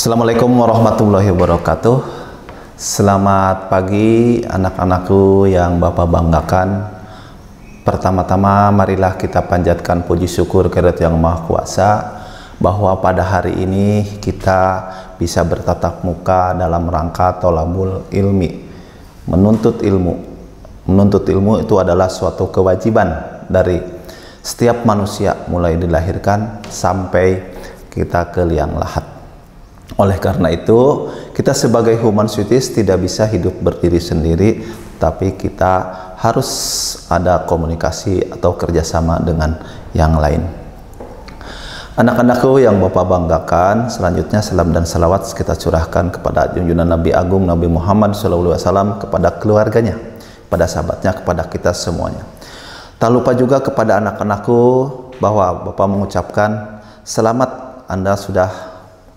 Assalamualaikum warahmatullahi wabarakatuh. Selamat pagi anak-anakku yang Bapak banggakan. Pertama-tama marilah kita panjatkan puji syukur kepada Yang Maha Kuasa bahwa pada hari ini kita bisa bertatap muka dalam rangka tolamul ilmi, menuntut ilmu. Menuntut ilmu itu adalah suatu kewajiban dari setiap manusia mulai dilahirkan sampai kita ke liang lahat. Oleh karena itu, kita sebagai human suitis tidak bisa hidup berdiri sendiri, tapi kita harus ada komunikasi atau kerjasama dengan yang lain. Anak-anakku yang Bapak banggakan, selanjutnya salam dan salawat kita curahkan kepada junjungan Nabi Agung Nabi Muhammad SAW, kepada keluarganya, kepada sahabatnya, kepada kita semuanya. Tak lupa juga kepada anak-anakku bahwa Bapak mengucapkan selamat Anda sudah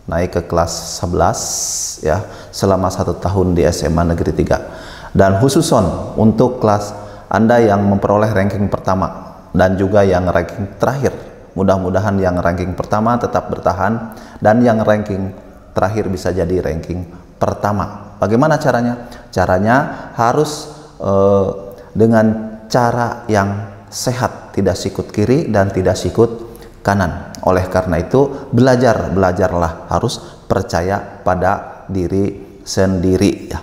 naik ke kelas 11 ya selama satu tahun di SMA Negeri 3 dan khususon untuk kelas Anda yang memperoleh ranking pertama dan juga yang ranking terakhir mudah-mudahan yang ranking pertama tetap bertahan dan yang ranking terakhir bisa jadi ranking pertama bagaimana caranya? caranya harus eh, dengan cara yang sehat tidak sikut kiri dan tidak sikut kanan oleh karena itu, belajar, belajarlah harus percaya pada diri sendiri ya.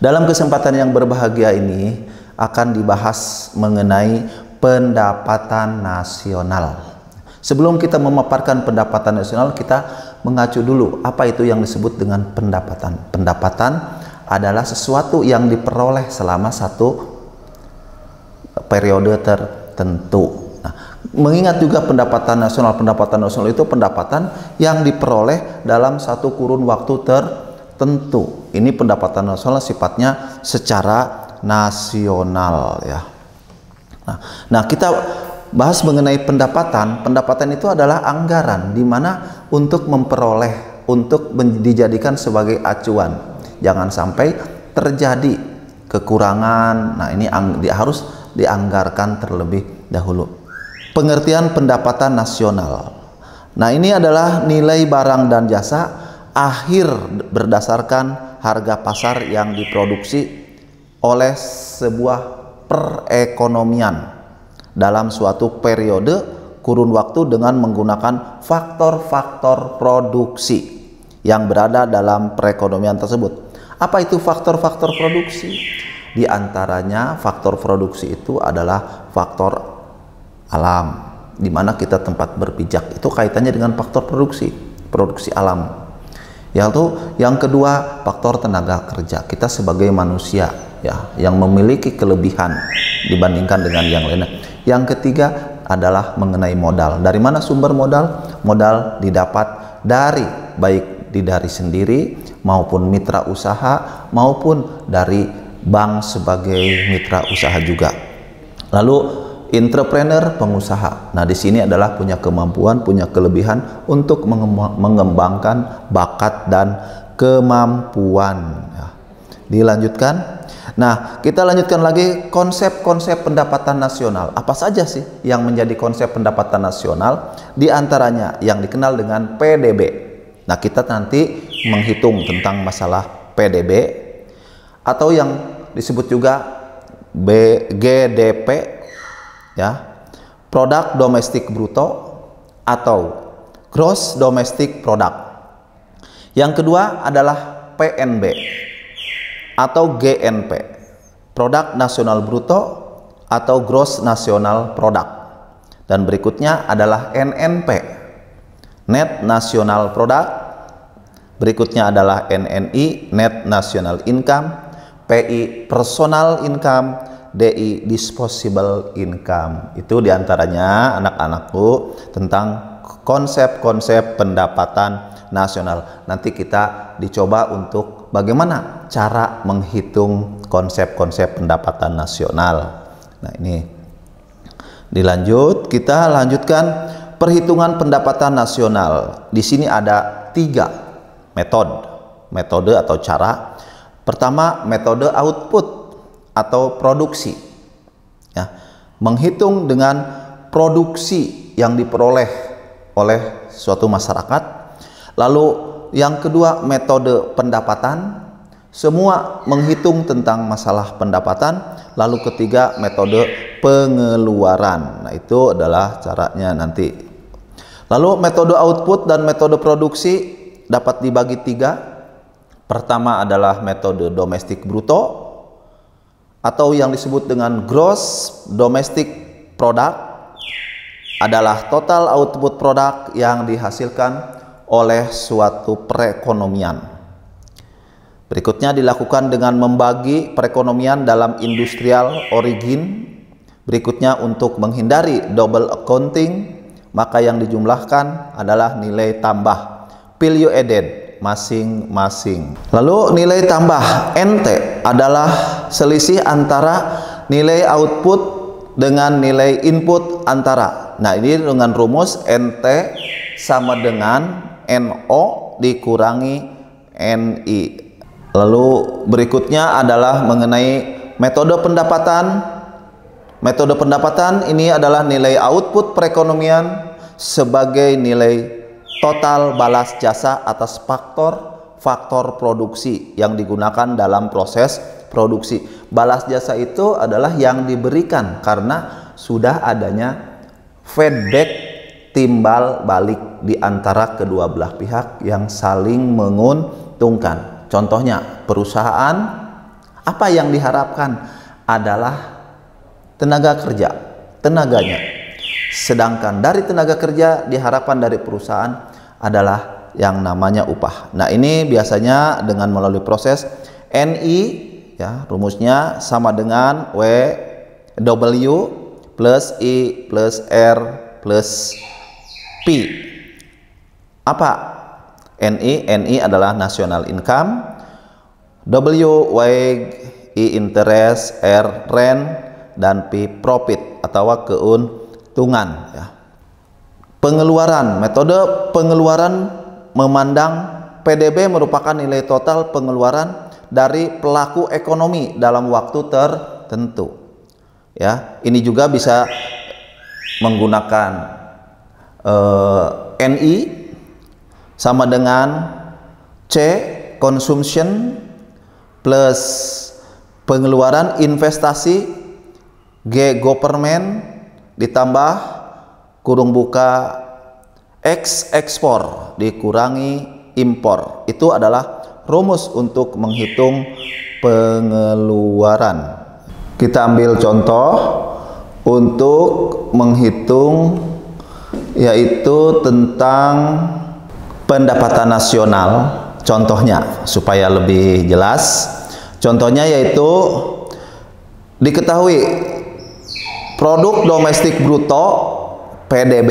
Dalam kesempatan yang berbahagia ini akan dibahas mengenai pendapatan nasional. Sebelum kita memaparkan pendapatan nasional, kita mengacu dulu apa itu yang disebut dengan pendapatan. Pendapatan adalah sesuatu yang diperoleh selama satu periode tertentu. Nah, mengingat juga pendapatan nasional, pendapatan nasional itu pendapatan yang diperoleh dalam satu kurun waktu tertentu. Ini pendapatan nasional sifatnya secara nasional ya. Nah, nah kita bahas mengenai pendapatan. Pendapatan itu adalah anggaran di mana untuk memperoleh untuk dijadikan sebagai acuan. Jangan sampai terjadi kekurangan. Nah, ini harus dianggarkan terlebih dahulu. Pengertian pendapatan nasional. Nah, ini adalah nilai barang dan jasa akhir berdasarkan harga pasar yang diproduksi oleh sebuah perekonomian dalam suatu periode kurun waktu dengan menggunakan faktor-faktor produksi yang berada dalam perekonomian tersebut. Apa itu faktor-faktor produksi? Di antaranya faktor produksi itu adalah faktor alam di mana kita tempat berpijak itu kaitannya dengan faktor produksi produksi alam yaitu yang kedua faktor tenaga kerja kita sebagai manusia ya yang memiliki kelebihan dibandingkan dengan yang lainnya yang ketiga adalah mengenai modal dari mana sumber modal modal didapat dari baik di dari sendiri maupun mitra usaha maupun dari bank sebagai mitra usaha juga lalu entrepreneur pengusaha. Nah, di sini adalah punya kemampuan, punya kelebihan untuk mengembangkan bakat dan kemampuan. Ya. Dilanjutkan. Nah, kita lanjutkan lagi konsep-konsep pendapatan nasional. Apa saja sih yang menjadi konsep pendapatan nasional? Di antaranya yang dikenal dengan PDB. Nah, kita nanti menghitung tentang masalah PDB atau yang disebut juga BGDP ya produk domestik bruto atau gross domestic product yang kedua adalah PNB atau GNP produk nasional bruto atau gross national product dan berikutnya adalah NNP net national product berikutnya adalah NNI net national income PI personal income DI disposable income itu diantaranya anak-anakku tentang konsep-konsep pendapatan nasional nanti kita dicoba untuk bagaimana cara menghitung konsep-konsep pendapatan nasional nah ini dilanjut kita lanjutkan perhitungan pendapatan nasional di sini ada tiga metode metode atau cara pertama metode output atau produksi. Ya, menghitung dengan produksi yang diperoleh oleh suatu masyarakat. Lalu yang kedua metode pendapatan. Semua menghitung tentang masalah pendapatan. Lalu ketiga metode pengeluaran. Nah, itu adalah caranya nanti. Lalu metode output dan metode produksi dapat dibagi tiga. Pertama adalah metode domestik bruto, atau yang disebut dengan gross domestic product adalah total output produk yang dihasilkan oleh suatu perekonomian. Berikutnya dilakukan dengan membagi perekonomian dalam industrial origin. Berikutnya untuk menghindari double accounting, maka yang dijumlahkan adalah nilai tambah value added masing-masing. Lalu nilai tambah NT adalah selisih antara nilai output dengan nilai input antara. Nah, ini dengan rumus NT sama dengan NO dikurangi NI. Lalu berikutnya adalah mengenai metode pendapatan. Metode pendapatan ini adalah nilai output perekonomian sebagai nilai total balas jasa atas faktor faktor produksi yang digunakan dalam proses produksi. Balas jasa itu adalah yang diberikan karena sudah adanya feedback timbal balik di antara kedua belah pihak yang saling menguntungkan. Contohnya, perusahaan apa yang diharapkan adalah tenaga kerja, tenaganya. Sedangkan dari tenaga kerja diharapkan dari perusahaan adalah yang namanya upah. Nah, ini biasanya dengan melalui proses NI ya, rumusnya sama dengan W W plus I plus R plus P. Apa? NI NI adalah national income. W wage, I interest, R rent dan P profit atau keuntungan ya. Pengeluaran, metode pengeluaran memandang PDB merupakan nilai total pengeluaran dari pelaku ekonomi dalam waktu tertentu. Ya, ini juga bisa menggunakan eh, NI sama dengan C consumption plus pengeluaran investasi G government ditambah kurung buka X ekspor dikurangi impor. Itu adalah rumus untuk menghitung pengeluaran. Kita ambil contoh untuk menghitung yaitu tentang pendapatan nasional contohnya supaya lebih jelas. Contohnya yaitu diketahui produk domestik bruto PDB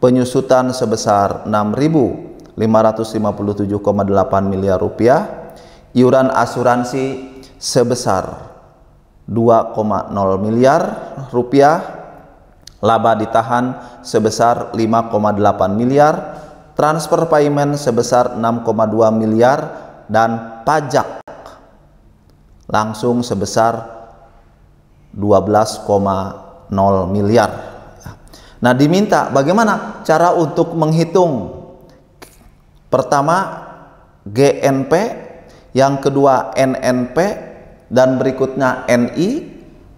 penyusutan sebesar 6.557,8 miliar rupiah, iuran asuransi sebesar 2,0 miliar rupiah, laba ditahan sebesar 5,8 miliar, transfer payment sebesar 6,2 miliar, dan pajak langsung sebesar 12,0 miliar. Nah, diminta bagaimana cara untuk menghitung? Pertama GNP, yang kedua NNP dan berikutnya NI,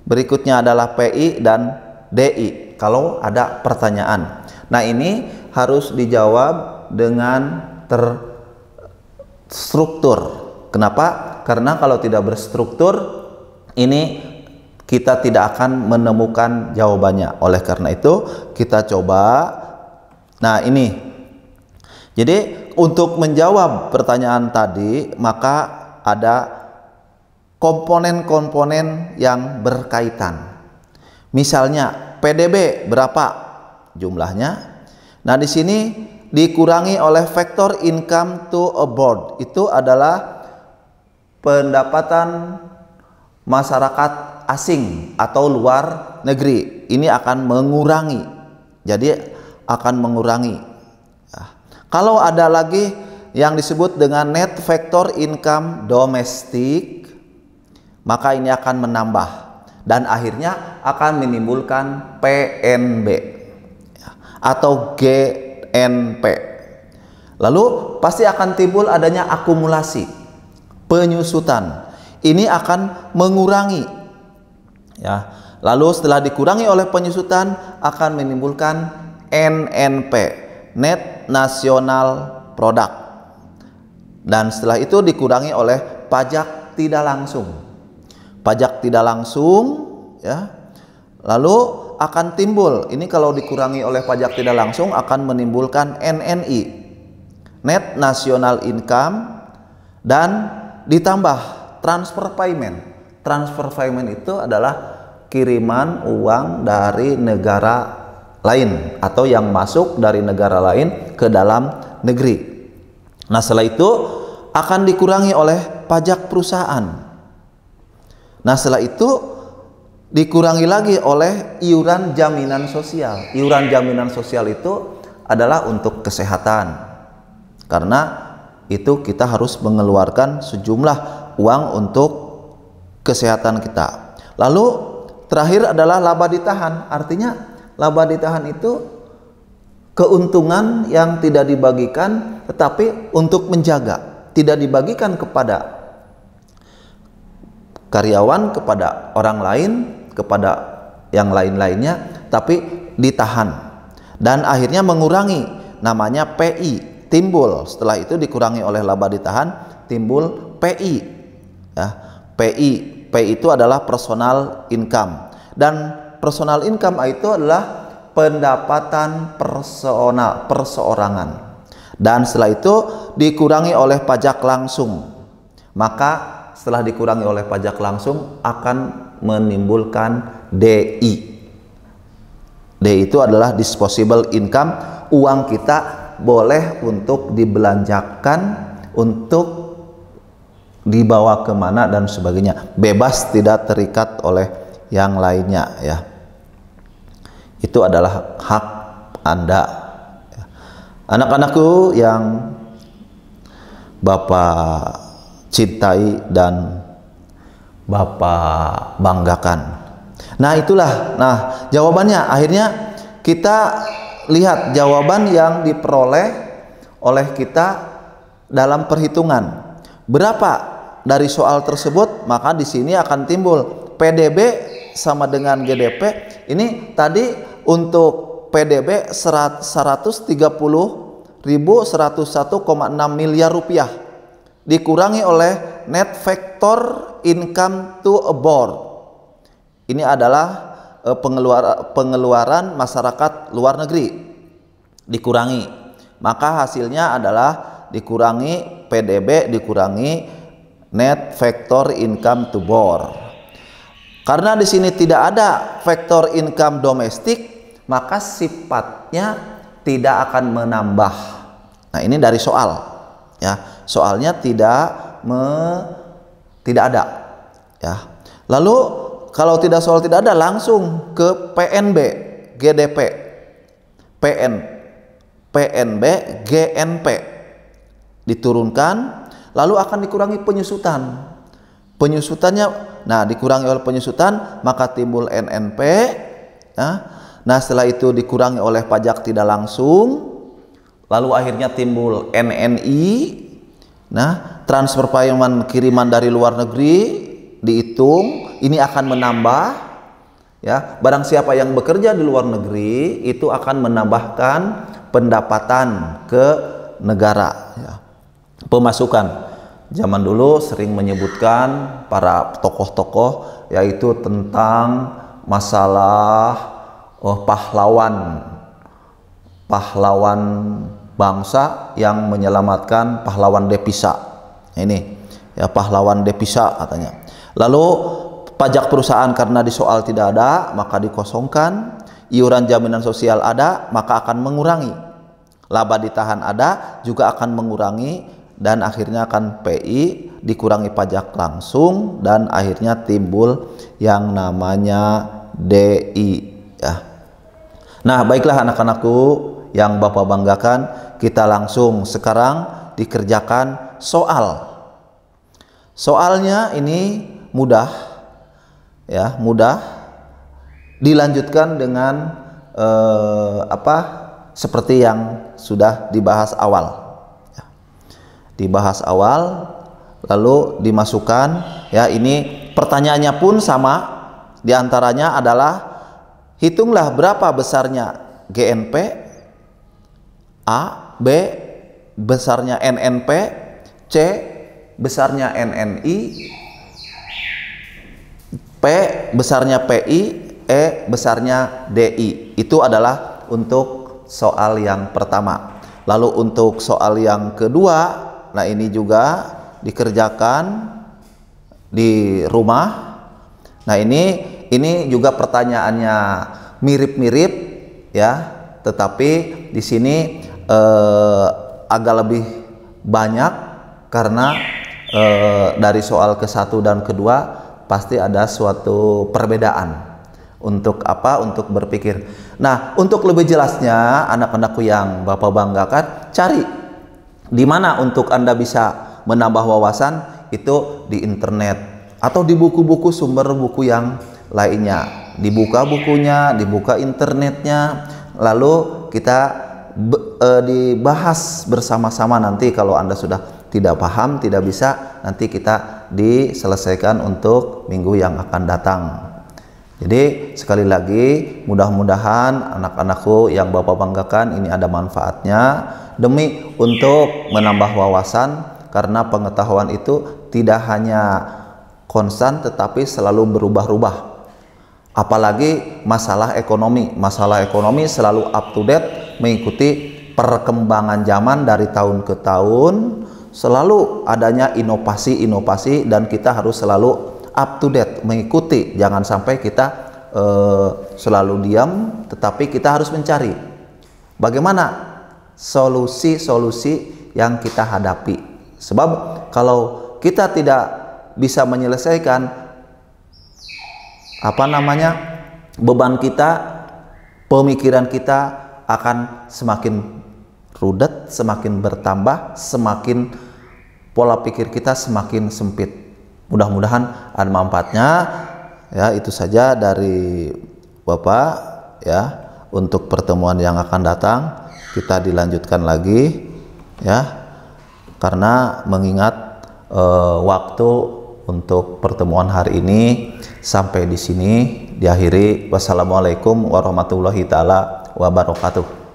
berikutnya adalah PI dan DI kalau ada pertanyaan. Nah, ini harus dijawab dengan terstruktur. Kenapa? Karena kalau tidak berstruktur ini kita tidak akan menemukan jawabannya. Oleh karena itu, kita coba. Nah, ini. Jadi, untuk menjawab pertanyaan tadi, maka ada komponen-komponen yang berkaitan. Misalnya, PDB berapa jumlahnya? Nah, di sini dikurangi oleh vektor income to abroad. Itu adalah pendapatan masyarakat asing atau luar negeri. Ini akan mengurangi. Jadi akan mengurangi. Ya. Kalau ada lagi yang disebut dengan net factor income domestik, maka ini akan menambah dan akhirnya akan menimbulkan PNB ya, atau GNP. Lalu pasti akan timbul adanya akumulasi, penyusutan. Ini akan mengurangi ya. Lalu setelah dikurangi oleh penyusutan akan menimbulkan NNP, Net National Product. Dan setelah itu dikurangi oleh pajak tidak langsung. Pajak tidak langsung ya. Lalu akan timbul ini kalau dikurangi oleh pajak tidak langsung akan menimbulkan NNI, Net National Income dan ditambah transfer payment transfer payment itu adalah kiriman uang dari negara lain atau yang masuk dari negara lain ke dalam negeri. Nah, setelah itu akan dikurangi oleh pajak perusahaan. Nah, setelah itu dikurangi lagi oleh iuran jaminan sosial. Iuran jaminan sosial itu adalah untuk kesehatan. Karena itu kita harus mengeluarkan sejumlah uang untuk kesehatan kita. Lalu terakhir adalah laba ditahan. Artinya laba ditahan itu keuntungan yang tidak dibagikan tetapi untuk menjaga, tidak dibagikan kepada karyawan, kepada orang lain, kepada yang lain-lainnya, tapi ditahan. Dan akhirnya mengurangi namanya PI, timbul. Setelah itu dikurangi oleh laba ditahan, timbul PI. Ya, PI P itu adalah personal income dan personal income itu adalah pendapatan personal perseorangan dan setelah itu dikurangi oleh pajak langsung maka setelah dikurangi oleh pajak langsung akan menimbulkan DI D itu adalah disposable income uang kita boleh untuk dibelanjakan untuk dibawa kemana dan sebagainya bebas tidak terikat oleh yang lainnya ya itu adalah hak anda ya. anak-anakku yang bapak cintai dan bapak banggakan nah itulah nah jawabannya akhirnya kita lihat jawaban yang diperoleh oleh kita dalam perhitungan berapa dari soal tersebut maka di sini akan timbul PDB sama dengan GDP ini tadi untuk PDB 130.101,6 miliar rupiah dikurangi oleh net factor income to a board ini adalah eh, pengeluaran, pengeluaran masyarakat luar negeri dikurangi maka hasilnya adalah dikurangi PDB dikurangi net factor income to bore Karena di sini tidak ada faktor income domestik, maka sifatnya tidak akan menambah. Nah, ini dari soal ya. Soalnya tidak me, tidak ada ya. Lalu kalau tidak soal tidak ada langsung ke PNB GDP PN PNB GNP diturunkan lalu akan dikurangi penyusutan. Penyusutannya, nah dikurangi oleh penyusutan maka timbul NNP. Nah, ya. nah setelah itu dikurangi oleh pajak tidak langsung, lalu akhirnya timbul NNI. Nah transfer payment kiriman dari luar negeri dihitung, ini akan menambah Ya, barang siapa yang bekerja di luar negeri itu akan menambahkan pendapatan ke negara ya pemasukan. Zaman dulu sering menyebutkan para tokoh-tokoh yaitu tentang masalah oh, pahlawan pahlawan bangsa yang menyelamatkan pahlawan Depisa Ini ya pahlawan Depisa katanya. Lalu pajak perusahaan karena di soal tidak ada, maka dikosongkan. Iuran jaminan sosial ada, maka akan mengurangi. Laba ditahan ada, juga akan mengurangi dan akhirnya akan PI dikurangi pajak langsung dan akhirnya timbul yang namanya DI ya. Nah, baiklah anak-anakku yang Bapak banggakan, kita langsung sekarang dikerjakan soal. Soalnya ini mudah ya, mudah. Dilanjutkan dengan eh, apa? Seperti yang sudah dibahas awal dibahas awal lalu dimasukkan ya ini pertanyaannya pun sama diantaranya adalah hitunglah berapa besarnya GNP A B besarnya NNP C besarnya NNI P besarnya PI E besarnya DI itu adalah untuk soal yang pertama lalu untuk soal yang kedua Nah, ini juga dikerjakan di rumah. Nah, ini ini juga pertanyaannya mirip-mirip ya, tetapi di sini eh, agak lebih banyak karena eh, dari soal ke satu dan kedua pasti ada suatu perbedaan untuk apa untuk berpikir. Nah, untuk lebih jelasnya anak-anakku yang Bapak banggakan cari di mana untuk Anda bisa menambah wawasan itu di internet atau di buku-buku sumber buku yang lainnya. Dibuka bukunya, dibuka internetnya, lalu kita e, dibahas bersama-sama nanti kalau Anda sudah tidak paham, tidak bisa, nanti kita diselesaikan untuk minggu yang akan datang. Jadi sekali lagi mudah-mudahan anak-anakku yang Bapak banggakan ini ada manfaatnya demi untuk menambah wawasan karena pengetahuan itu tidak hanya konstan tetapi selalu berubah-ubah. Apalagi masalah ekonomi, masalah ekonomi selalu up to date mengikuti perkembangan zaman dari tahun ke tahun, selalu adanya inovasi-inovasi dan kita harus selalu up to date, mengikuti. Jangan sampai kita uh, selalu diam, tetapi kita harus mencari bagaimana solusi-solusi yang kita hadapi. Sebab kalau kita tidak bisa menyelesaikan apa namanya beban kita, pemikiran kita akan semakin rudet, semakin bertambah, semakin pola pikir kita semakin sempit. Mudah-mudahan ada manfaatnya. Ya, itu saja dari Bapak ya untuk pertemuan yang akan datang kita dilanjutkan lagi ya. Karena mengingat eh, waktu untuk pertemuan hari ini sampai di sini diakhiri wassalamualaikum warahmatullahi taala wabarakatuh.